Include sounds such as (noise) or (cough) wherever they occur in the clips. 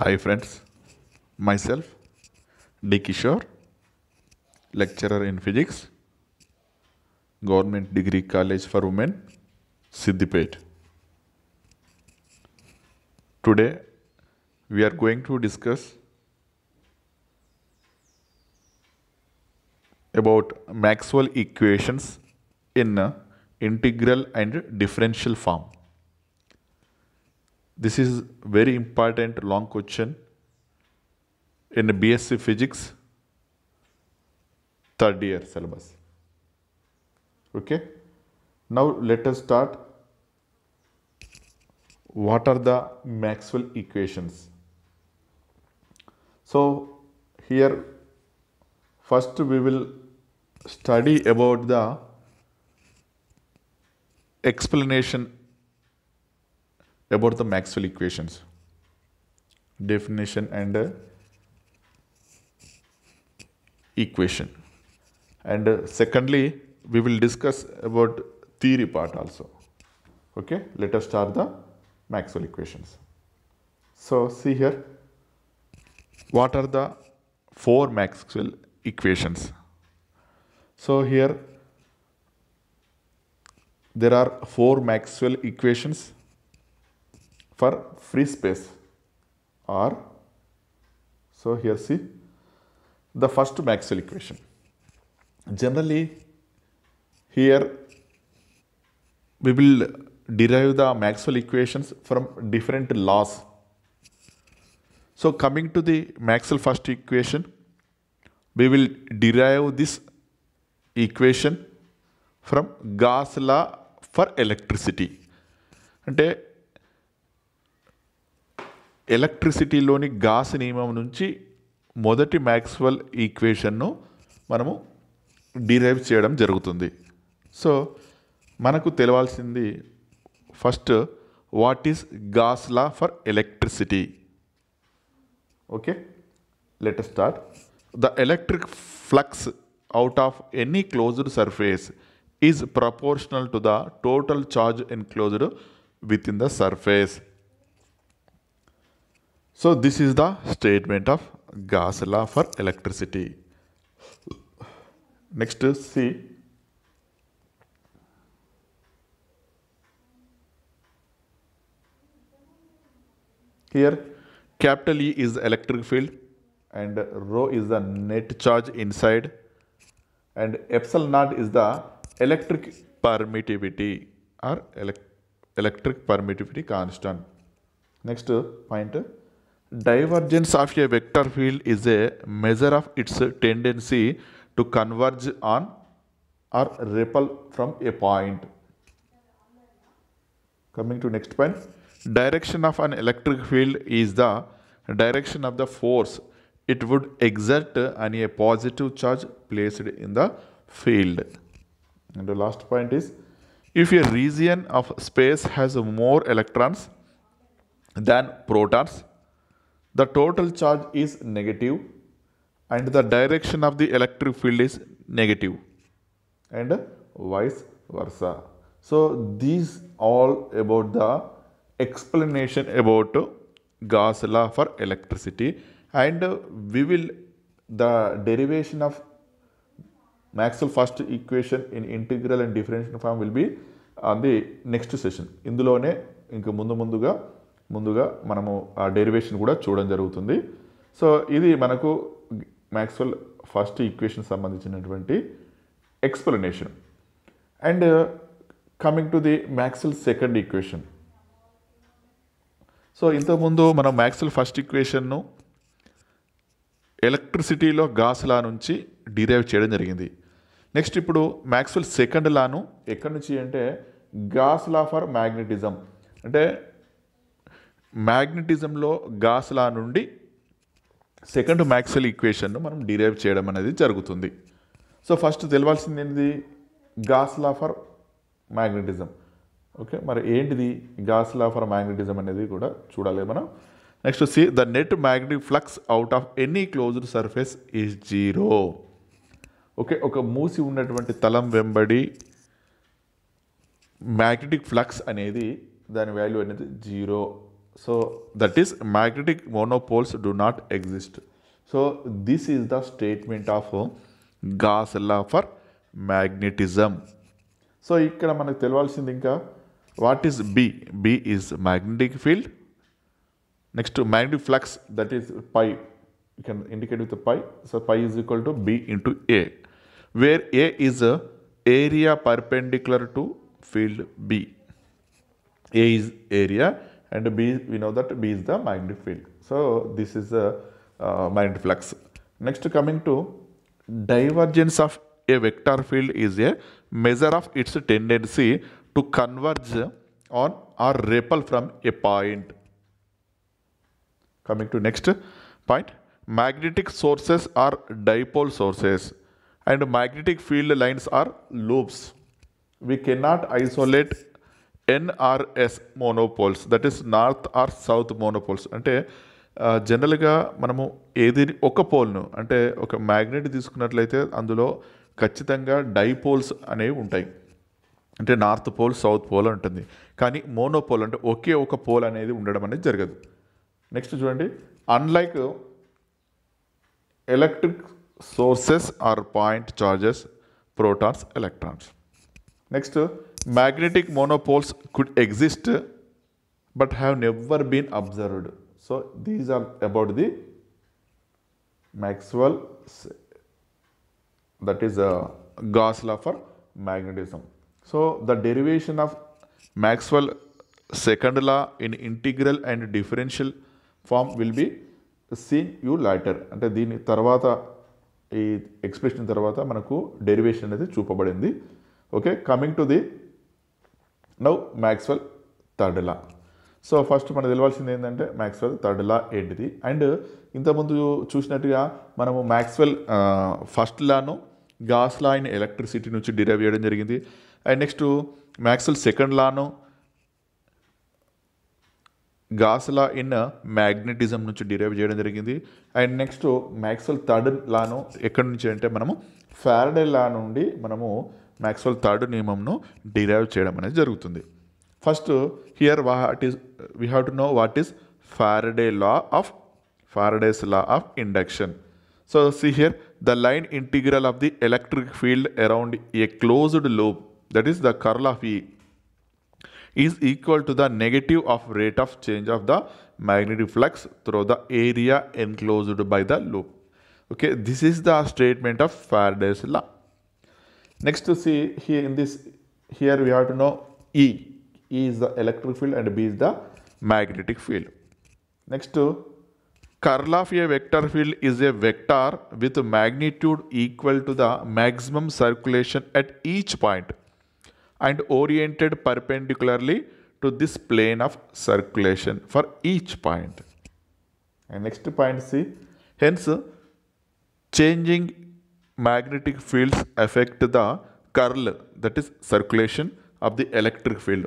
Hi friends, myself D. Kishore, lecturer in physics, Government Degree College for Women, Siddipet. Today we are going to discuss about Maxwell equations in integral and differential form. This is very important long question in BSc Physics third year syllabus. Okay. Now let us start. What are the Maxwell equations? So here first we will study about the explanation about the Maxwell equations definition and uh, equation and uh, secondly we will discuss about theory part also okay let us start the Maxwell equations so see here what are the four Maxwell equations so here there are four Maxwell equations for free space or so here see the first Maxwell equation. Generally here we will derive the Maxwell equations from different laws. So coming to the Maxwell first equation we will derive this equation from Gauss law for electricity. అంటే ఎలక్ట్రిసిటీలోని gas నియమం నుంచి మొదటి Maxwell ఈక్వేషన్ను మనము derive చేయడం జరుగుతుంది so మనకు తెలవాల్సింది first what is Gauss law for electricity okay let start the electric flux out of any closed surface is proportional to the total ఎన్ ఎన్క్లోజ్డ్ విత్ ఇన్ ద సర్ఫేస్ So this is the statement of Gauss law for electricity. Next see here capital E is electric field and rho is the net charge inside and epsilon naught is the electric permittivity or electric permittivity constant. Next point Divergence of a vector field is a measure of its tendency to converge on or repel from a point. Coming to next point. Direction of an electric field is the direction of the force it would exert on a positive charge placed in the field. And the last point is if a region of space has more electrons than protons, the total charge is negative and the direction of the electric field is negative and vice versa. So these all about the explanation about Gauss law for electricity and we will the derivation of Maxwell first equation in integral and differential form will be on the next session. ఇందులోనే ఇంక ముందుగా మనము ఆ derivation కూడా చూడడం జరుగుతుంది so ఇది మనకు మ్యాక్స్వెల్ ఫస్ట్ ఈక్వేషన్ సంబంధించినటువంటి explanation and coming to the Maxwell second equation so ఇంతకుముందు మనం మ్యాక్స్వెల్ ఫస్ట్ ఈక్వేషన్ను ఎలక్ట్రిసిటీలో గాస్ లా నుంచి డిరైవ్ చేయడం జరిగింది నెక్స్ట్ ఇప్పుడు మ్యాక్స్వెల్ సెకండ్ లాను ఎక్కడి నుంచి అంటే గాస్ లా ఫర్ మ్యాగ్నెటిజం అంటే మ్యాగ్నెటిజంలో గాస్ లా నుండి సెకండ్ మ్యాక్సెల్ ఈక్వేషన్ను మనం డిరైవ్ చేయడం అనేది జరుగుతుంది సో ఫస్ట్ తెలవాల్సింది ఏంటిది Gauss law for magnetism okay మరి ఏంటిది గాస్ లా ఫర్ మ్యాగ్నెటిజం అనేది కూడా చూడాలి మనం next see the net magnetic flux out of any closed surface is zero okay ఒక మూసి ఉన్నటువంటి తలం వెంబడి మ్యాగ్నెటిక్ ఫ్లక్స్ అనేది దాని వాల్యూ అనేది zero so that is magnetic monopoles do not exist so this is the statement of uh, gauss law for magnetism so ikkada manaku telvalsindi inka what is b b is magnetic field next to magnetic flux that is pi you can indicate with the pi so pi is equal to b into a where a is a area perpendicular to field b a is area and B we know that B is the magnetic field. So this is the uh, magnetic flux. Next coming to divergence of a vector field is a measure of its tendency to converge on or repel from a point. Coming to next point, magnetic sources are dipole sources and magnetic field lines are loops. We cannot isolate N or S monopoles that is north or south monopoles అంటే జనరల్గా మనము ఏది ఒక పోల్ను అంటే ఒక magnet తీసుకున్నట్లయితే అందులో ఖచ్చితంగా డైపోల్స్ అనేవి ఉంటాయి అంటే నార్త్ పోల్ సౌత్ పోల్ ఉంటుంది కానీ మోనోపోల్ అంటే ఒకే ఒక పోల్ అనేది ఉండడం అనేది జరగదు నెక్స్ట్ చూడండి unlike electric sources or point charges protons electrons next magnetic monopoles could exist but have never been observed. So, these are about the Maxwell that is a Gauss law for magnetism. So, the derivation of Maxwell second law in integral and differential form will be seen you later అంటే దీని తర్వాత ఈ expression తర్వాత మనకు derivation అనేది చూపబడింది okay coming to the now Maxwell third law so first మనకు తెలవాల్సింది ఏంటంటే మ్యాక్స్వెల్ థర్డ్ లా ఏంటిది అండ్ ఇంతకుముందు చూసినట్టుగా మనము మ్యాక్స్వెల్ ఫస్ట్ లాను గాస్ లా అయిన ఎలక్ట్రిసిటీ నుంచి డిరైవ్ చేయడం జరిగింది అండ్ నెక్స్ట్ మ్యాక్స్వెల్ సెకండ్ లాను గాస్ లా ఇన్ మ్యాగ్నెటిజం నుంచి డిరైవ్ చేయడం జరిగింది అండ్ నెక్స్ట్ మ్యాక్స్వెల్ థర్డ్ లాను ఎక్కడి నుంచి అంటే మనము ఫ్యారడే లా నుండి మనము మ్యాక్స్వెల్ థర్డ్ నియమంను డిరైవ్ చేయడం అనేది జరుగుతుంది first here what is we have to know what is Faraday law of Faraday's law of induction so see here the line integral of the electric field around a closed loop that is the curl of E is equal to the negative of rate of change of the magnetic flux through the area enclosed by the loop okay this is the statement of Faraday's law Next to see here in this, here we have to know E. E is the electric field and B is the magnetic field. Next to curl of a vector field is a vector with magnitude equal to the maximum circulation at each point and oriented perpendicularly to this plane of circulation for each point. And next point C. Hence, changing magnetic fields affect the curl, that is circulation of the electric field.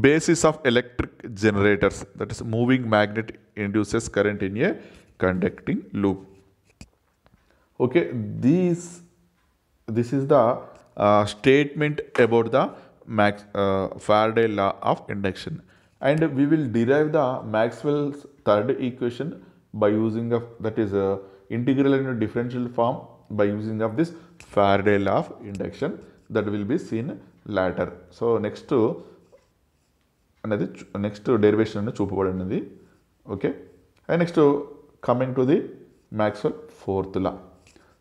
Basis of electric generators, that is moving magnet induces current in a conducting loop. Okay, these, this is the uh, statement about the Max, uh, Faraday law of induction. And we will derive the Maxwell's third equation by using of that is a uh, integral and a differential form by using of this Faraday law of induction that will be seen later. So next అనేది next derivation అనేది చూపబడినది okay and next coming to the Maxwell fourth law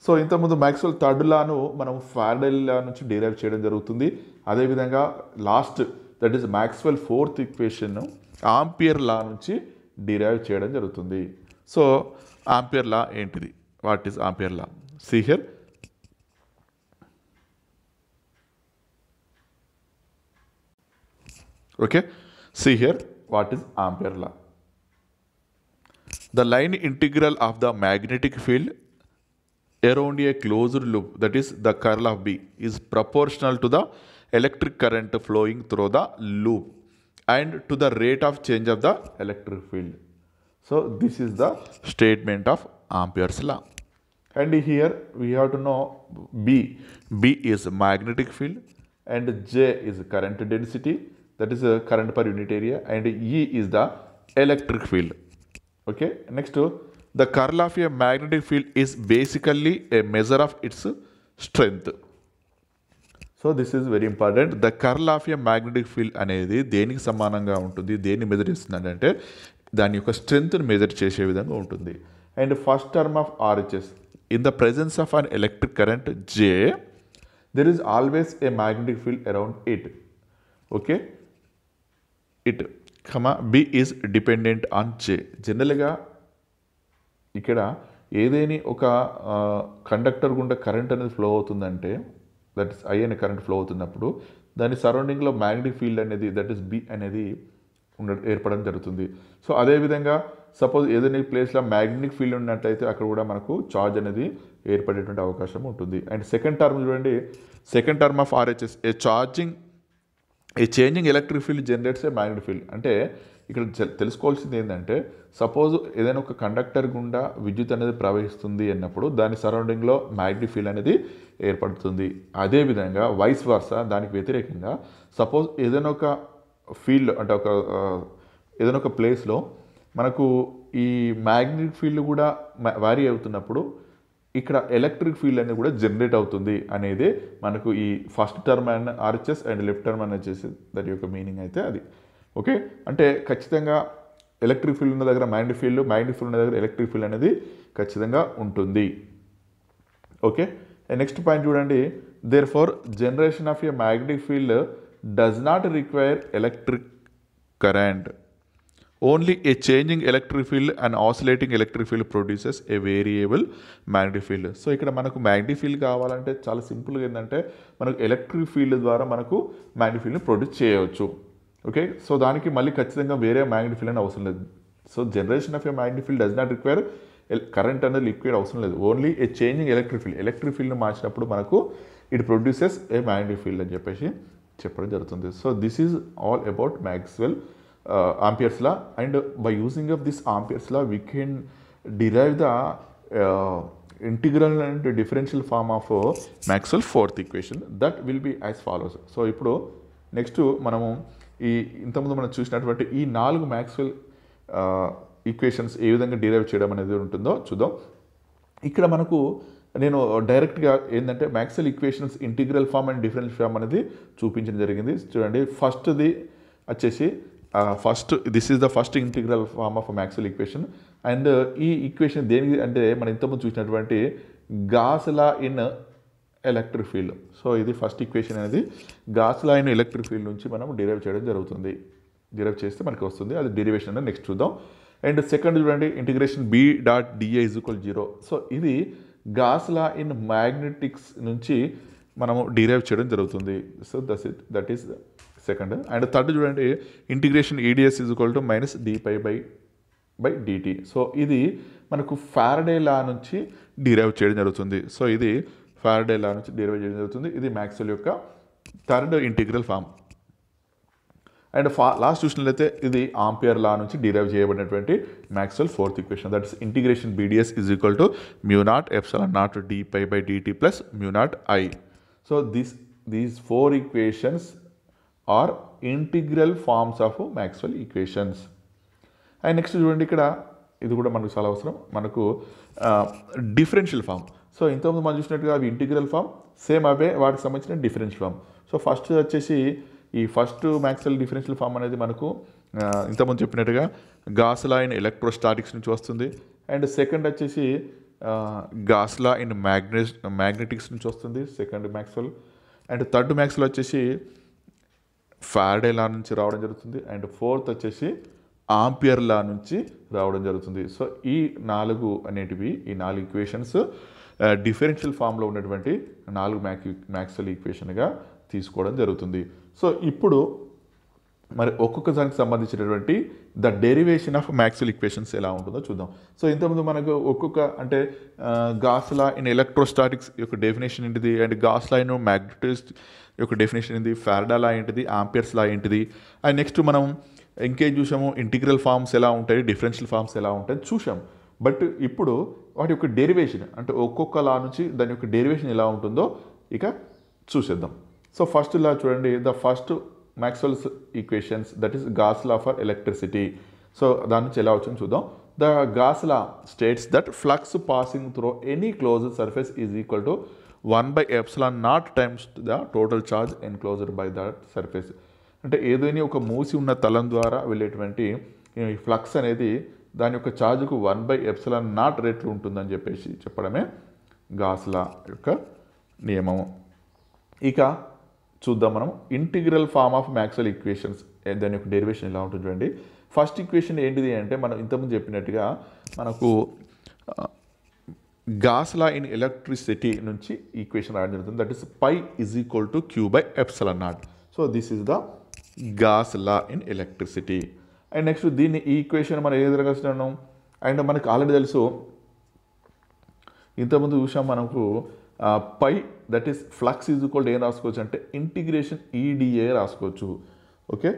so ఇంతకుముందు Maxwell third లాను మనం Faraday law నుంచి derive చేయడం జరుగుతుంది అదేవిధంగా last that is Maxwell fourth equation Ampere law నుంచి డిరైవ్ చేయడం జరుగుతుంది సో ఆంపియర్ లా ఏంటిది what is Ampere law See here. Okay. See here what is Ampere law. The line integral of the magnetic field around a closed loop that is the curl of B is proportional to the electric current flowing through the loop and to the rate of change of the electric field. So this is the statement of Ampere's law and here we have to know B. B is magnetic field and J is current density that is uh, current per unit area and E is the electric field. Okay. Next, uh, the curl of a magnetic field is basically a measure of its strength. So, this is very important. The curl of a magnetic field and the samananga untundi, deni measure is not then you can strengthen measure chase. And the first term of RHS, in the presence of an electric current J there is always a magnetic field around it okay it comma B is dependent on J జనరల్గా ఇక్కడ ఏదేని ఒక conductor గుండా current అనేది flow అవుతుందంటే that is I అనే current flow అవుతున్నప్పుడు దాని సరౌండింగ్లో మ్యాగ్నెటిక్ ఫీల్డ్ అనేది దట్ ఇస్ బి అనేది ఉండ ఏర్పడడం జరుగుతుంది సో అదేవిధంగా సపోజ్ ఏదైనా ప్లేస్లో మ్యాగ్నెటిక్ ఫీల్డ్ ఉన్నట్టయితే అక్కడ కూడా మనకు ఛార్జ్ అనేది ఏర్పడేటువంటి అవకాశం ఉంటుంది అండ్ సెకండ్ టర్మ్ చూడండి second term of RHS a charging a changing electric field generates a magnetic field అంటే ఇక్కడ తెలుసుకోవాల్సింది ఏంటంటే సపోజ్ ఏదైనా ఒక కండక్టర్ గుండా విద్యుత్ అనేది ప్రవహిస్తుంది అన్నప్పుడు దాని సరౌండింగ్లో మ్యాగ్నెటిక్ ఫీల్డ్ అనేది ఏర్పడుతుంది అదేవిధంగా వైస్ వర్స దానికి వ్యతిరేకంగా సపోజ్ ఏదైనా ఒక ఫీల్డ్ అంటే ఒక ఏదైనా ఒక ప్లేస్లో మనకు ఈ మ్యాగ్నెటిక్ ఫీల్డ్ కూడా వారీ అవుతున్నప్పుడు ఇక్కడ ఎలక్ట్రిక్ ఫీల్డ్ అనేది కూడా జనరేట్ అవుతుంది అనేది మనకు ఈ first term and RHS and left term అని వచ్చేసి దాని యొక్క మీనింగ్ అయితే అది ఓకే అంటే ఖచ్చితంగా ఎలక్ట్రిక్ ఫీల్డ్ ఉన్న దగ్గర మ్యాగ్నెటిక్ ఫీల్డ్ మ్యాగ్నెటిక్ ఫీల్డ్ ఉన్న దగ్గర ఎలక్ట్రిక్ ఫీల్డ్ అనేది ఖచ్చితంగా ఉంటుంది ఓకే నెక్స్ట్ పాయింట్ చూడండి therefore generation of a magnetic field does not require electric current only a changing electric field and oscillating electric field produces a variable magnetic field so ఇక్కడ మనకు magnetic field కావాలంటే చాలా సింపుల్గా ఏంటంటే మనకు electric field ద్వారా మనకు magnetic ఫీల్డ్ని ప్రొడ్యూస్ చేయవచ్చు ఓకే సో దానికి మళ్ళీ ఖచ్చితంగా వేరే మ్యాగ్నెటిక్ ఫీల్డ్ అని అవసరం లేదు so generation of a magnetic field does not require current అనేది లిక్విడ్ అవసరం లేదు only a changing electric field electric ఫీల్డ్ని మార్చినప్పుడు మనకు it produces a magnetic field అని చెప్పేసి చెప్పడం జరుగుతుంది so this is all about Maxwell Ampere's law and by using of this Ampere's law we can derive the integral and differential form of uh, Maxwell fourth equation that will be as follows. So ఇప్పుడు next మనము ఈ ఇంతకుముందు మనం చూసినటువంటి ఈ నాలుగు Maxwell equations ఏ విధంగా derive చేయడం అనేది ఉంటుందో చూద్దాం ఇక్కడ మనకు నేను డైరెక్ట్గా ఏంటంటే Maxwell equations integral form and difference form అనేది చూపించడం జరిగింది చూడండి ఫస్ట్ది వచ్చేసి first this is the first integral form of Maxwell equation and ఈ ఈక్వేషన్ దేనికి అంటే మనం ఇంతకుముందు చూసినటువంటి law in electric field so ఇది ఫస్ట్ ఈక్వేషన్ అనేది గాస్లా ఇన్ ఎలక్ట్రిక్ ఫీల్డ్ నుంచి మనం డిరైవ్ చేయడం జరుగుతుంది డిరైవ్ చేస్తే మనకి వస్తుంది అది డెరివేషన్ అనేది నెక్స్ట్ చూద్దాం అండ్ సెకండ్ చూడండి integration B dot d A is equal zero so ఇది గాస్లా ఇన్ మ్యాగ్నెటిక్స్ నుంచి మనము డిరైవ్ చేయడం జరుగుతుంది so thus it that is second and third చూడండి integration E d S is equal to minus d phi by by DT so ఇది మనకు Faraday లా నుంచి derive చేయడం జరుగుతుంది సో ఇది ఫారడే లా నుంచి డిరైవ్ చేయడం జరుగుతుంది ఇది మ్యాక్స్వెల్ యొక్క థర్డ్ ఇంటిగ్రల్ ఫామ్ అండ్ ఫా లాస్ట్ చూసినట్లయితే ఇది ఆంపియర్ లా నుంచి డిరైవ్ చేయబడినటువంటి Maxwell fourth equation that is integration BDS is equal to mu nought epsilon nought d phi by d t plus mu nought I so this these four equations are integral forms of Maxwell equations and next చూడండి ఇక్కడ ఇది కూడా మనకు చాలా అవసరం మనకు differential form so ఇంతకుముందు మనం చూసినట్టుగా అవి ఇంటిగ్రల్ ఫామ్ సేమ్ అవే వాటికి సంబంధించిన డిఫరెన్షియల్ ఫామ్ సో ఫస్ట్ వచ్చేసి ఈ ఫస్ట్ మ్యాక్స్వెల్ డిఫరెన్షియల్ ఫామ్ అనేది మనకు ఇంతకుముందు చెప్పినట్టుగా గాస్లా ఇన్ ఎలక్ట్రోస్టాటిక్స్ నుంచి వస్తుంది అండ్ సెకండ్ వచ్చేసి గాస్లా ఇన్ మ్యాగ్నె మ్యాగ్నెటిక్స్ నుంచి వస్తుంది second Maxwell and third Maxwell వచ్చేసి ఫ్యారడే లా నుంచి రావడం జరుగుతుంది అండ్ ఫోర్త్ వచ్చేసి ఆంపియర్ లా నుంచి రావడం జరుగుతుంది సో ఈ నాలుగు అనేటివి ఈ నాలుగు ఈక్వేషన్స్ డిఫరెన్షియల్ ఫామ్లో ఉన్నటువంటి నాలుగు మ్యాక్ మ్యాక్సల్ ఈక్వేషన్గా తీసుకోవడం జరుగుతుంది సో ఇప్పుడు మరి ఒక్కొక్క దానికి సంబంధించినటువంటి the derivation of Maxwell equations ఎలా ఉంటుందో చూద్దాం సో ఇంతకుముందు మనకు ఒక్కొక్క అంటే గాస్లా ఇన్ ఎలక్ట్రోస్టాటిక్స్ యొక్క డెఫినేషన్ ఏంటిది అండ్ గాస్లా ఇన్ మ్యాగ్నెటిస్ట్ యొక్క డెఫినేషన్ ఏంటి ఫ్యారడాలా ఏంటిది ఆంపియర్స్ లా ఏంటిది అండ్ నెక్స్ట్ మనం ఇంకేం చూసాము ఇంటిగ్రల్ ఫామ్స్ ఎలా ఉంటాయి డిఫరెన్షియల్ ఫామ్స్ ఎలా ఉంటాయి చూసాం బట్ ఇప్పుడు వాటి యొక్క డెరివేషన్ అంటే ఒక్కొక్క లా నుంచి దాని యొక్క డెరివేషన్ ఎలా ఉంటుందో ఇక చూసేద్దాం సో ఫస్ట్ లా చూడండి the first Maxwell's equations that is Gauss law for electricity so దాని నుంచి ఎలా వచ్చింది చూద్దాం the Gauss law states that flux passing through any close surface is equal to one by epsilon nought times the total charge enclosed by that surface అంటే ఏదైనా ఒక మూసి ఉన్న తలం ద్వారా వెళ్ళేటువంటి ఈ ఫ్లక్స్ అనేది దాని యొక్క ఛార్జ్కు వన్ బై ఎప్సిలాన్ నాట్ రేట్లు ఉంటుందని చెప్పేసి చెప్పడమే గాస్లా యొక్క నియమము ఇక చూద్దాం మనం integral form of Maxwell equations దాని యొక్క డెరివేషన్ ఎలా ఉంటుంది చూడండి ఫస్ట్ ఈక్వేషన్ ఏంటిది అంటే మనం ఇంతకుముందు చెప్పినట్టుగా మనకు గాస్లా ఇన్ ఎలక్ట్రిసిటీ నుంచి ఈక్వేషన్ రాయడం జరుగుతుంది that is phi is equal to Q by epsilon అన్నాడు so this is the Gauss law in electricity and next దీన్ని ఈక్వేషన్ మనం ఏది రాసినాము అండ్ మనకు ఆల్రెడీ తెలుసు ఇంతకుముందు చూసాం మనకు phi that is flux is equal ఏం రాసుకోవచ్చు అంటే ఇంటిగ్రేషన్ ఈడిఏ e రాసుకోవచ్చు ఓకే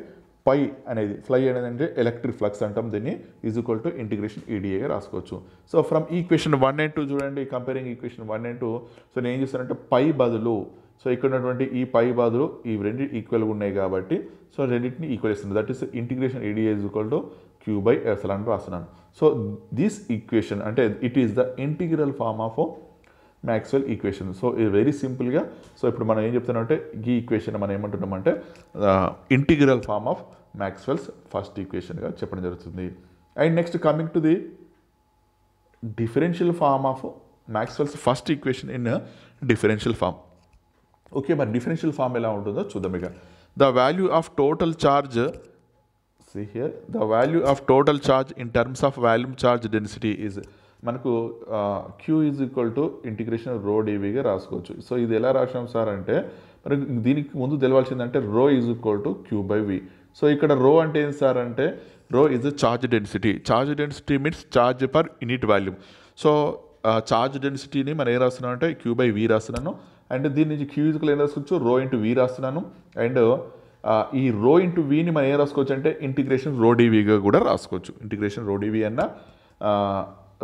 పై అనేది ఫ్లై అనేది అంటే ఎలక్ట్రిక్ ఫ్లక్స్ అంటాం దీన్ని is equal to integration E d A రాసుకోవచ్చు so from equation one and two చూడండి comparing equation one and two so నేను ఏం చేస్తానంటే పై బదులు సో ఇక్కడ ఉన్నటువంటి ఈ పై బదులు ఈ రెండు ఈక్వల్గా ఉన్నాయి కాబట్టి సో రెండింటిని ఈక్వల్ ఇస్తుంది that is integration E d A is equal to Q by epsilon అని రాస్తున్నాను సో దిస్ ఈక్వేషన్ అంటే it is the integral form of Maxwell equation so ఇది వెరీ సింపుల్గా సో ఇప్పుడు మనం ఏం చెప్తున్నామంటే ఈ ఈక్వేషన్ మనం ఏమంటున్నామంటే integral form of Maxwell's first ఈక్వేషన్గా చెప్పడం జరుగుతుంది and next coming to the differential form of Maxwell's first equation in differential form okay మరి డిఫరెన్షియల్ ఫామ్ ఎలా ఉంటుందో చూద్దాం ఇక the value of total charge see here the value of total charge in terms of volume charge density is మనకు Q is equal to integration rho డీవీగా రాసుకోవచ్చు so ఇది ఎలా రాసినాం సార్ అంటే మరి దీనికి ముందు తెలవాల్సిందంటే rho is equal to Q by V so ఇక్కడ రో అంటే ఏం సార్ అంటే rho is charge density charge density means charge per unit volume so charge డెన్సిటీని మనం ఏం రాస్తున్నాం అంటే క్యూ బై వి రాస్తున్నాను అండ్ దీని నుంచి క్యూ ఈజ్ ఏం రాసుకోవచ్చు రో ఇంటూ వి రాస్తున్నాను అండ్ ఈ రో ఇంటూ వీని మనం ఏం రాసుకోవచ్చు అంటే ఇంటిగ్రేషన్ రో డీవీగా కూడా రాసుకోవచ్చు ఇంటిగ్రేషన్ రో డీవీ అన్న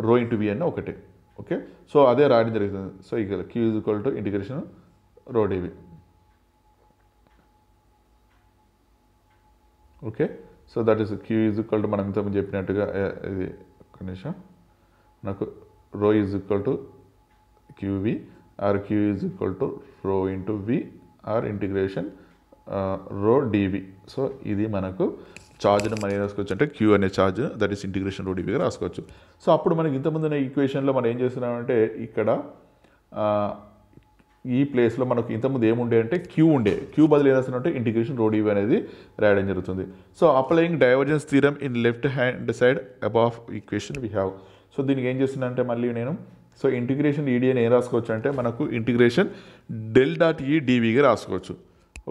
రో ఇంటూ బి అన్న ఒకటే ఓకే సో అదే రాయడం జరుగుతుంది సో ఇక్కడ Q is equal to integration rho d V okay so that is Q is equal to మనం ఇంత చెప్పినట్టుగా ఇది ఒక నిమిషం నాకు rho is equal to Q V or Q is equal to rho into V or integration rho d V so ఇది మనకు ఛార్జ్ను మనం ఏం రాసుకోవచ్చు అంటే క్యూ అనే charge that is integration rho d డివిగా రాసుకోవచ్చు సో అప్పుడు మనకి ఇంతకుముందున్న ఈక్వేషన్లో మనం ఏం చేస్తున్నామంటే ఇక్కడ ఈ ప్లేస్లో మనకు ఇంతకుముందు ఏముండే అంటే క్యూ ఉండే క్యూ బదులు ఏం రాస్తున్నామంటే ఇంటిగ్రేషన్ రోడ్ ఇవి అనేది రాయడం జరుగుతుంది so applying divergence theorem in left hand side above equation we have so దీనికి ఏం చేస్తున్నానంటే మళ్ళీ నేను సో ఇంటిగ్రేషన్ ఈడీ అని ఏం రాసుకోవచ్చు అంటే మనకు ఇంటిగ్రేషన్ డెల్ డాట్ ఈ డీవీగా రాసుకోవచ్చు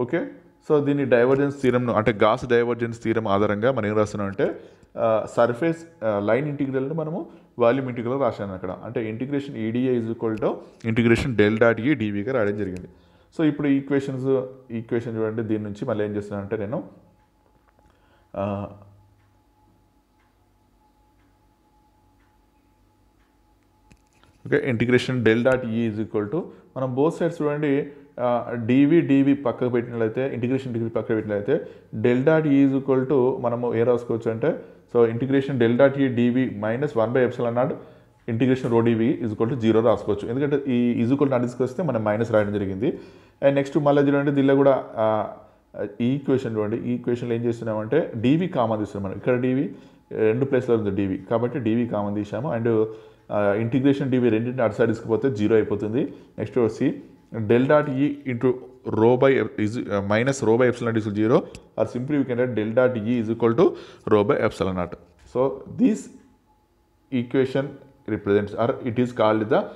ఓకే సో దీన్ని డైవర్జెన్స్ థీరంను అంటే గాస్ డైవర్జెన్స్ థీరం ఆధారంగా మనం ఏం రాస్తున్నాం అంటే సర్ఫేస్ లైన్ ఇంటిగ్రల్ను మనము వాల్యూమ్ ఇంటిగ్రల్ రాశాను అక్కడ అంటే integration E d A is equal to integration del dot E డీవీగా రాయడం జరిగింది సో ఇప్పుడు ఈక్వేషన్స్ ఈక్వేషన్ చూడండి దీని నుంచి మళ్ళీ ఏం చేస్తున్నాను అంటే నేను okay integration del dot E is equal to మనం బోత్ సైడ్స్ చూడండి డీవీ డీవీ పక్కకు పెట్టినట్లయితే ఇంటిగ్రేషన్ డిగ్రీ పక్కకు పెట్టినట్లయితే delta T is equal to మనము ఏ రాసుకోవచ్చు అంటే so integration delta E d V minus one by epsilon అన్నాడు integration rho d V is equal to zero రాసుకోవచ్చు ఎందుకంటే ఈ ఈజ్ ఈక్వల్ నాట్ తీసుకొస్తే మనం మైనస్ రాయడం జరిగింది అండ్ నెక్స్ట్ మళ్ళీ చూడండి దీనిలో కూడా ఈక్వేషన్ చూడండి ఈక్వేషన్లో ఏం చేస్తున్నామంటే డీవీ కామన్ తీస్తున్నాం మనం ఇక్కడ డీవీ రెండు ప్లేస్లో ఉంది డీవీ కాబట్టి డీవీ కామన్ తీసాము అండ్ ఇంటిగ్రేషన్ డీవీ రెండింటి అటు సైడ్ తీసుకుపోతే జీరో అయిపోతుంది next see del dot E into rho by is uh, minus rho by epsilon naught is equal to 0 or simply we can write del dot E is equal to rho by epsilon naught. So, this equation represents or it is called the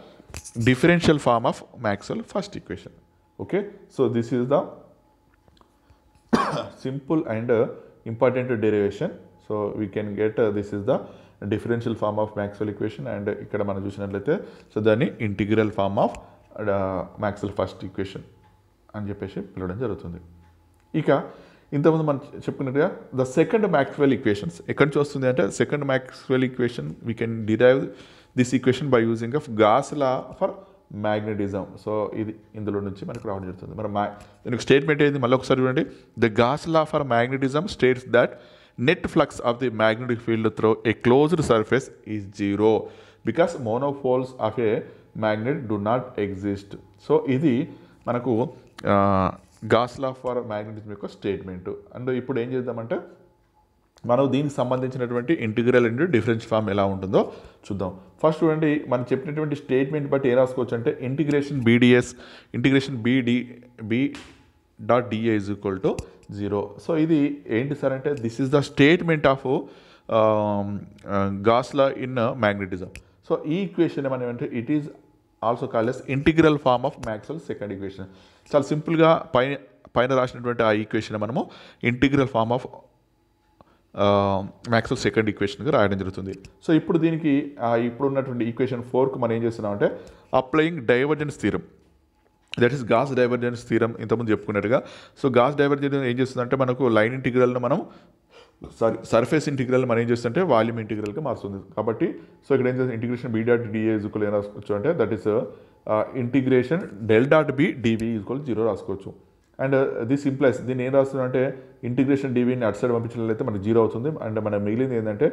differential form of Maxwell first equation. Okay. So, this is the (coughs) simple and uh, important derivation. So, we can get uh, this is the differential form of Maxwell equation and ఇక్కడ uh, మనం So so దాన్ని integral form of Maxwell first equation అని చెప్పేసి పిలవడం జరుగుతుంది ఇక ఇంతకుముందు మనం చెప్పుకున్నట్టుగా ద సెకండ్ మ్యాక్స్వెల్ ఈక్వేషన్స్ ఎక్కడి నుంచి వస్తుంది అంటే second Maxwell equation we can derive this equation by using of Gauss law for magnetism so ఇది ఇందులో నుంచి మనకు రావడం జరుగుతుంది మరి మ్యా దీనికి స్టేట్మెంట్ ఏంది మళ్ళీ ఒకసారి చూడండి the Gauss law for magnetism states that net flux of the magnetic field through a closed surface is zero because monopoles of a magnet do not exist so ఇది మనకు గాస్ లా ఫర్ మ్యాగ్నెటిజం యొక్క statement and ఇప్పుడు ఏం చేద్దామంటే మనం దీనికి సంబంధించినటువంటి integral and difference form ఎలా ఉంటుందో చూద్దాం ఫస్ట్ చూడండి మనం చెప్పినటువంటి స్టేట్మెంట్ బట్టి ఏ రాసుకోవచ్చు అంటే integration B D S integration B D B dot D A is equal to zero so ఇది ఏంటి సార్ అంటే this is the statement of Gauss law in magnetism so ఈ ఈక్వేషన్ ఏమనేమంటే it is also call as integral form of Maxwell second equation చాలా సింపుల్గా పైన పైన రాసినటువంటి ఆ ఈక్వేషన్ మనము integral form of Maxwell second ఈక్వేషన్గా రాయడం జరుగుతుంది సో ఇప్పుడు దీనికి ఇప్పుడు ఉన్నటువంటి ఈక్వేషన్ ఫోర్కు మనం ఏం చేస్తున్నామంటే applying divergence theorem that is Gauss divergence theorem ఇంతకుముందు చెప్పుకున్నట్టుగా సో గాస్ డైవర్జెన్స్ ఏం చేస్తుందంటే మనకు లైన్ ఇంటిగ్రల్ను మనం సారీ సర్ఫేస్ ఇంటిగ్రల్ మనం ఏం చేస్తుంటే వాల్యూమ్ ఇంటిగ్రల్గా మారుస్తుంది కాబట్టి సో ఇక్కడ ఏం చేస్తుంది integration B dot D A equal ఏం రాసుకోవచ్చు అంటే that is integration del dot B D V equal zero రాసుకోవచ్చు అండ్ దిస్ సింప్లైస్ దీన్ని ఏం రాస్తుందంటే ఇంటిగ్రేషన్ డివిని అట్ సైడ్ పంపించినట్లయితే మనకి జీరో అవుతుంది అండ్ మన మిగిలింది ఏంటంటే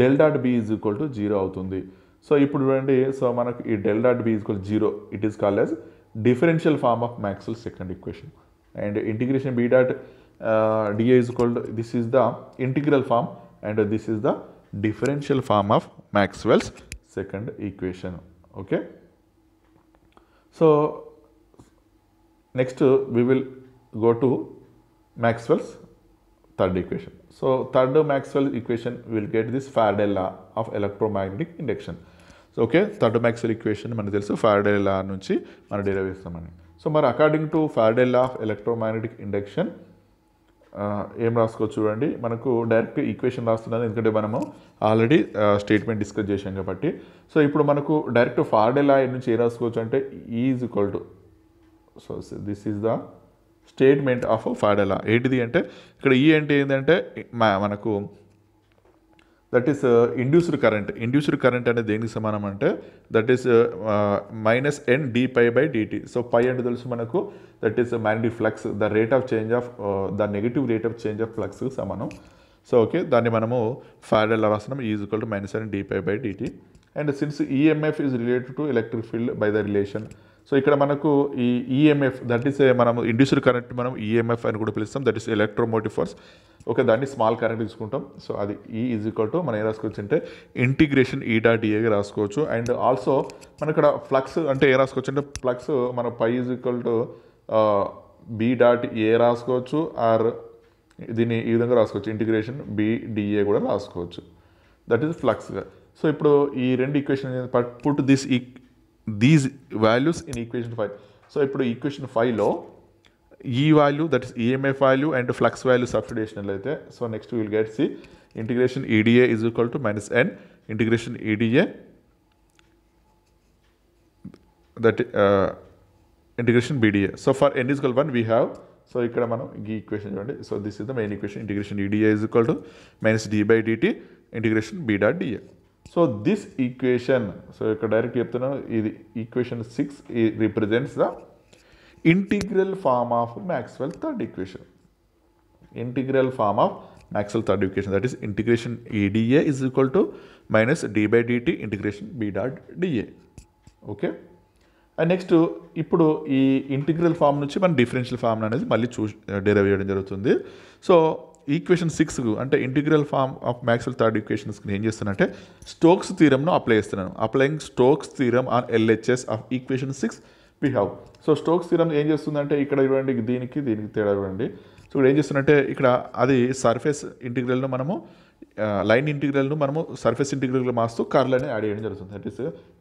del dot B is equal to zero అవుతుంది సో ఇప్పుడు చూడండి సో మనకు ఈ del dot B equal zero it is call as differential form of Maxwell second equation and integration B dot Uh, dA is called, this is the integral form and this is the differential form of Maxwell's second equation. Okay. So, next we will go to Maxwell's third equation. So, third Maxwell equation we will get this Faraday law of electromagnetic induction. So okay, third Maxwell equation means also Faraday law నుంచి మనం derive చేస్తామని So మరి according to Faraday of electromagnetic induction. ఏం రాసుకోవచ్చు చూడండి మనకు direct equation రాస్తున్నాను ఎందుకంటే మనము ఆల్రెడీ స్టేట్మెంట్ డిస్కస్ చేసాం కాబట్టి సో ఇప్పుడు మనకు డైరెక్ట్ ఫార్డే ఆయన నుంచి ఏం రాసుకోవచ్చు అంటే is equal to so this is the statement of Faraday law ఏంటిది అంటే ఇక్కడ ఈ e అంటే ఏంటంటే మనకు that is induced current induced current అనేది దేనికి సమానం అంటే that is minus N d phi by DT so phi అంటే తెలుసు మనకు that is magnetic flux the rate of change of the negative rate of change of flux సమానం so okay దాన్ని మనము ఫ్యాడెల్ రాస్తున్నాం is equal to minus N d phi by D T and since EMF is related to electric field by the relation so ఇక్కడ మనకు ఈ EMF that is మనం induced current మనం ఈఎంఎఫ్ అని కూడా పిలుస్తాం that is electromotive force okay దాన్ని small current తీసుకుంటాం సో అది ఈ ఈజ్ ఈక్వల్ టు మనం ఏం రాసుకోవచ్చు అంటే ఇంటిగ్రేషన్ ఈ డాట్ ఏగా రాసుకోవచ్చు అండ్ ఆల్సో మనం ఇక్కడ ఫ్లక్స్ అంటే ఏ రాసుకోవచ్చు అంటే ఫ్లక్స్ మన phi is equal to B dot A రాసుకోవచ్చు ఆర్ దీన్ని ఈ విధంగా రాసుకోవచ్చు ఇంటిగ్రేషన్ డిఏ కూడా రాసుకోవచ్చు దట్ ఈస్ ఫ్లక్స్గా సో ఇప్పుడు ఈ రెండు ఈక్వేషన్ పట్ పుట్ దిస్ ఈ these values in equation five so ఇప్పుడు ఈక్వేషన్ ఫైవ్లో ఈ value that is EMF value and flux value substitution అలా అయితే so next we will get C integration EDA = -n integration ADA that integration BDA so for n = 1 we have so ఇక్కడ మనం ఈ equation చూడండి so this is the main equation integration EDA = -d/dt integration B.A so this equation so ఇక్కడ direct చెప్తున్నా ఇది equation 6 represents the integral form of Maxwell third equation integral form of Maxwell third equation that is integration E D A is equal to minus D by D T integration B dot D A okay and next ఇప్పుడు ఈ integral form నుంచి మనం differential form అనేది మళ్ళీ చూ derive uh, చేయడం జరుగుతుంది so equation six అంటే integral form of Maxwell third ఈక్వేషన్స్కి ఏం చేస్తానంటే స్టోక్స్ థీరంను అప్లై చేస్తున్నాను applying Stokes theorem on LHS of equation six have so Stokes స్థిరం ఏం చేస్తుందంటే ఇక్కడ చూడండి దీనికి దీనికి తేడా చూడండి సో ఇప్పుడు ఏం చేస్తుందంటే ఇక్కడ అది సర్ఫేస్ ఇంటిగ్రల్ను మనము లైన్ ఇంటిగ్రల్ను మనము సర్ఫేస్ ఇంటిగ్రల్గా మాస్తూ కర్ల్ అనేది యాడ్ చేయడం జరుగుతుంది దట్ ఈస్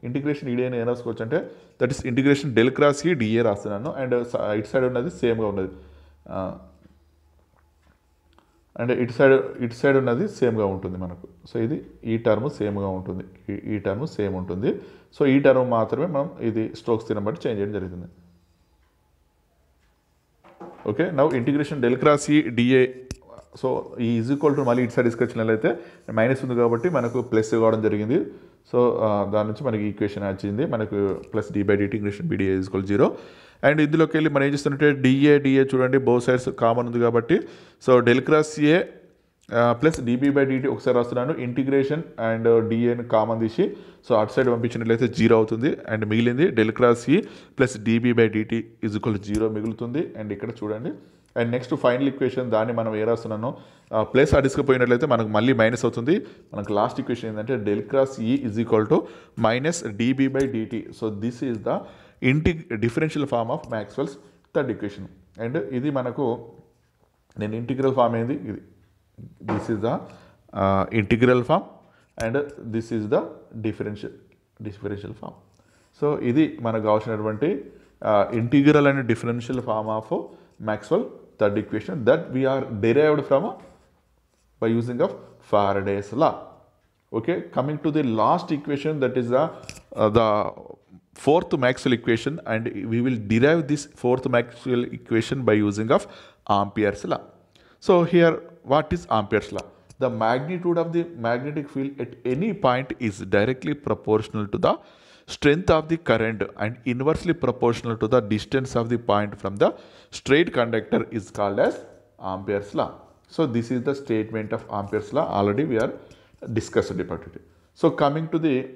ఇంటిగ్రేషన్ ఈడీ అని ఏం రాసుకోవచ్చు అంటే దట్ ఈస్ ఇంటిగ్రేషన్ డెల్ క్రాస్కి డిఏ రాస్తున్నాను అండ్ ఇటు సైడ్ ఉన్నది సేమ్గా ఉన్నది అండ్ ఇటు సైడ్ ఇటు సైడ్ ఉన్నది సేమ్గా ఉంటుంది మనకు సో ఇది ఈ టర్మ్ సేమ్గా ఉంటుంది ఈ టర్మ్ సేమ్ ఉంటుంది సో ఈ టర్మ్ మాత్రమే మనం ఇది స్ట్రోక్స్ తినం బట్టి చేంజ్ చేయడం జరుగుతుంది okay now integration del cross E D A so ఈ ఈజ్ ఈక్వల్ టు మళ్ళీ ఇటు సైడ్ తీసుకొచ్చినట్లయితే మైనస్ ఉంది కాబట్టి మనకు ప్లస్ కావడం జరిగింది సో దాని నుంచి మనకి ఈక్వేషన్ వచ్చింది మనకు plus D by B D A integration is equal zero and ఇందులోకి వెళ్ళి మనం ఏం చేస్తుంటే డిఏ డిఏ చూడండి బో సైడ్స్ కామన్ ఉంది కాబట్టి so del cross E plus D B by D T ఒకసారి రాస్తున్నాను ఇంటిగ్రేషన్ అండ్ డిఏని కామన్ తీసి సో అటు సైడ్ పంపించినట్లయితే జీరో అవుతుంది అండ్ మిగిలింది del cross E plus D B by D T is equal zero మిగులుతుంది అండ్ ఇక్కడ చూడండి అండ్ నెక్స్ట్ ఫైనల్ ఈక్వేషన్ దాన్ని మనం ఏ రాస్తున్నాను ప్లస్ uh, అడిసుకుపోయినట్లయితే మనకు మళ్ళీ మైనస్ అవుతుంది మనకు లాస్ట్ ఈక్వేషన్ ఏంటంటే del cross E is equal to minus D B by DT so this is the differential form of Maxwell's third equation. And this is the integral form. This is the integral form and this is the differential differential form. So, this is Gaussian advantage integral and differential form of Maxwell third equation that we are derived from by using of Faraday's law. Okay, coming to the last equation that is the uh, the fourth Maxwell equation and we will derive this fourth Maxwell equation by using of Ampere's law. So here what is Ampere's law? The magnitude of the magnetic field at any point is directly proportional to the strength of the current and inversely proportional to the distance of the point from the straight conductor is called as Ampere's law. So this is the statement of Ampere's law already we are discussed about it. So coming to the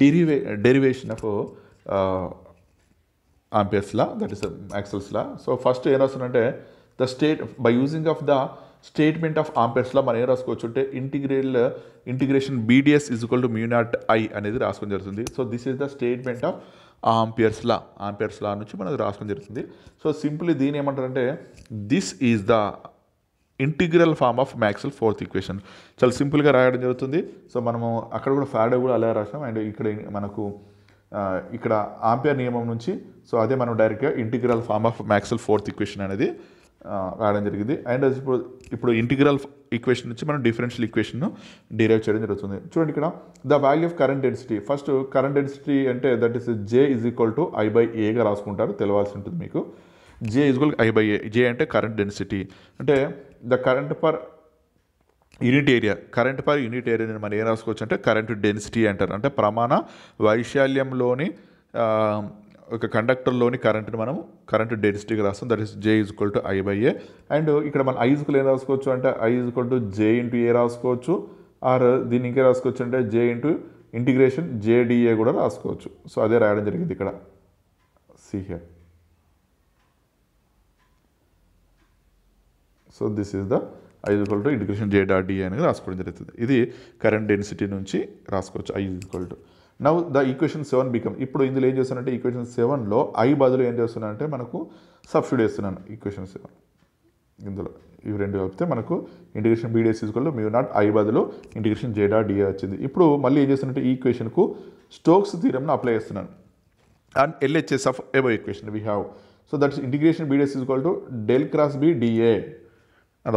derive derivation of Ampere's law that is Maxwell's law so first ఏం రాస్తుందంటే the state by using of the statement of ఆంపియర్స్లో మనం ఏం రాసుకోవచ్చు అంటే integral integration B D S is equal to mu naught I అనేది రాసుకొని జరుగుతుంది so this is the statement of Ampere's law Ampere's law నుంచి మనం రాసుకొని జరుగుతుంది సో సింపుల్లీ దీని ఏమంటారంటే this is the integral form of Maxwell fourth equation చాలా సింపుల్గా రాయడం జరుగుతుంది సో మనము అక్కడ కూడా ఫ్యాడ్ కూడా అలా రాసాం అండ్ ఇక్కడ మనకు ఇక్కడ ఆంపియర్ నియమం నుంచి సో అదే మనం డైరెక్ట్గా integral form of Maxwell fourth equation అనేది రాయడం జరిగింది అండ్ ఇప్పుడు ఇప్పుడు ఇంటిగ్రల్ ఈక్వేషన్ నుంచి మనం డిఫరెన్షియల్ ఈక్వేషన్ డిరైవ్ చేయడం జరుగుతుంది చూడండి ఇక్కడ the value of current density first current density అంటే that is J is equal to I by ఏగా రాసుకుంటారు తెలవాల్సి ఉంటుంది మీకు J is equal I by A J అంటే కరెంట్ డెన్సిటీ అంటే the current per unit area current per unit area నేను మనం ఏం రాసుకోవచ్చు అంటే కరెంట్ డెన్సిటీ అంటారు అంటే ప్రమాణ వైశాల్యంలోని ఒక కండక్టర్లోని కరెంట్ని మనం కరెంట్ డెన్సిటీగా రాస్తాం that is J equal to I by A and ఇక్కడ మనం ఐ ఏం రాసుకోవచ్చు అంటే I equal to J into A రాసుకోవచ్చు ఆర్ దీన్ని ఇంకే రాసుకోవచ్చు అంటే జే ఇంటూ ఇంటిగ్రేషన్ జేడిఏ కూడా రాసుకోవచ్చు సో అదే రాయడం జరిగింది ఇక్కడ see here so this is the I equal to integration J dot D అనేది రాసుకోవడం జరుగుతుంది ఇది కరెంట్ డెన్సిటీ నుంచి రాసుకోవచ్చు I equal to now the equation seven become ఇప్పుడు ఇందులో ఏం చేస్తానంటే ఈక్వేషన్ సెవెన్లో ఐ బదులు ఏం చేస్తున్నానంటే మనకు సబ్స్టిడ్ చేస్తున్నాను ఈక్వేషన్ సెవెన్ ఇందులో ఇవి రెండు కలిపితే మనకు ఇంటిగ్రేషన్ బీడిఎస్ తీసుకోవాలి మీ నాట్ ఐ బదులు ఇంటిగ్రేషన్ జేడా డిఏ వచ్చింది ఇప్పుడు మళ్ళీ ఏం చేస్తున్నట్టు ఈ ఈక్వేషన్కు స్టోక్స్ థీరంను అప్లై చేస్తున్నాను and LHS of above equation we have so that's integration BDS is equal to del cross B D A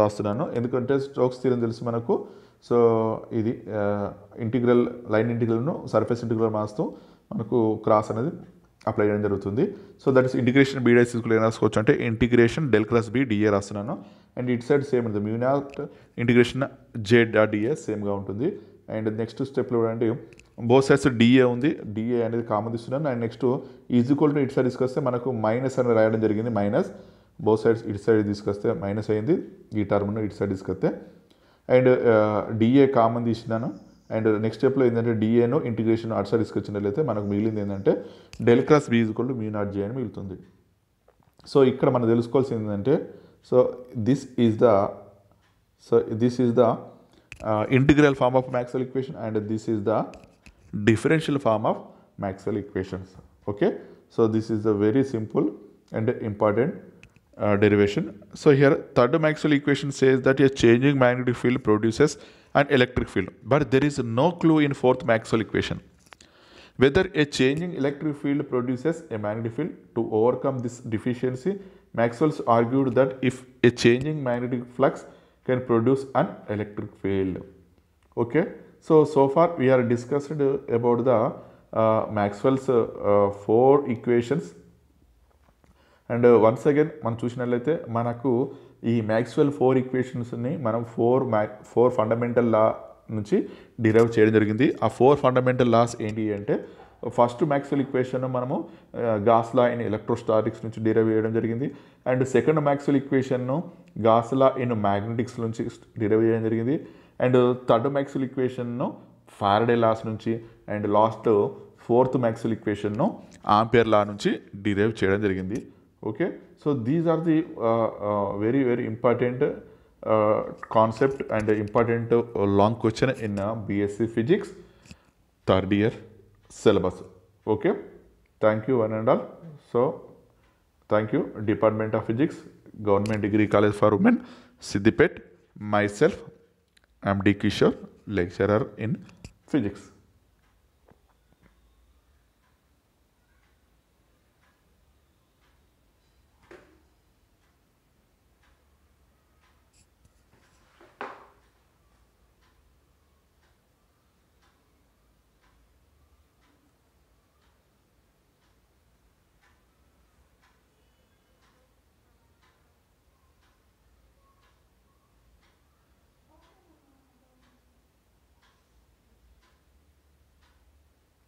రాస్తున్నాను ఎందుకంటే స్టోక్స్ తీరం తెలిసి మనకు సో ఇది ఇంటిగ్రల్ లైన్ ఇంటిగ్రల్ను సర్ఫేస్ ఇంటిగ్రల్ మార్స్తూ మనకు క్రాస్ అనేది అప్లై చేయడం జరుగుతుంది సో దట్ ఇస్ ఇంటిగ్రేషన్ బీడై తీసుకుని ఏం రాసుకోవచ్చు అంటే integration del cross B D A రాస్తున్నాను అండ్ ఇట్ సైడ్ సేమ్ ఉంటుంది mu naught integration J dot D A సేమ్గా ఉంటుంది అండ్ నెక్స్ట్ స్టెప్లో అంటే బో సైడ్స్ డిఏ ఉంది డిఏ అనేది కామన్ తీస్తున్నాను and next is equal to ఇట్ సైడ్ తీసుకొస్తే మనకు మైనస్ అనేది రాయడం జరిగింది మైనస్ బోత్ సైడ్స్ ఇటు సైడ్ తీసుకొస్తే మైనస్ అయింది ఈ టర్మ్ను ఇటు సైడ్ తీసుకొస్తే అండ్ డిఏ కామన్ తీసినాను అండ్ నెక్స్ట్ స్టెప్లో ఏంటంటే డిఏను ఇంటిగ్రేషన్ అటు సైడ్ తీసుకొచ్చినట్లయితే మనకు మిగిలింది ఏంటంటే del cross B is equal mu naught J అని మిగులుతుంది సో ఇక్కడ మనం తెలుసుకోవాల్సింది ఏంటంటే so this is the so this is the integral form of Maxwell equation and this is the differential form of Maxwell equations okay so this is the very simple and important uh, derivation. So here third Maxwell equation says that a changing magnetic field produces an electric field. But there is no clue in fourth Maxwell equation. Whether a changing electric field produces a magnetic field to overcome this deficiency, Maxwell argued that if a changing magnetic flux can produce an electric field. Okay. So, so far we are discussed about the uh, Maxwell's uh, four equations and once again మనం చూసినట్లయితే మనకు ఈ Maxwell four ఈక్వేషన్స్ని మనం four మ్యా four fundamental లా నుంచి derive చేయడం జరిగింది ఆ ఫోర్ ఫండమెంటల్ లాస్ ఏంటి అంటే ఫస్ట్ మ్యాక్స్వెల్ ఈక్వేషన్ మనము గాస్ లా ఇన్ ఎలక్ట్రోస్టాటిక్స్ నుంచి డిరైవ్ చేయడం జరిగింది అండ్ సెకండ్ మ్యాక్స్వెల్ ఈక్వేషన్ను గాస్ లా ఇన్ మ్యాగ్నెటిక్స్ నుంచి డిరైవ్ చేయడం జరిగింది అండ్ థర్డ్ మ్యాక్స్వెల్ ఈక్వేషన్ను ఫారడే లాస్ నుంచి అండ్ లాస్ట్ ఫోర్త్ మ్యాక్స్వెల్ ఈక్వేషన్ను ఆంపియర్ లా నుంచి డిరైవ్ చేయడం జరిగింది okay so these are the uh, uh very very important uh, concept and important uh, long question in bsc physics third year syllabus okay thank you one and all so thank you department of physics government degree college for women siddipet myself i'm d kishore lecturer in physics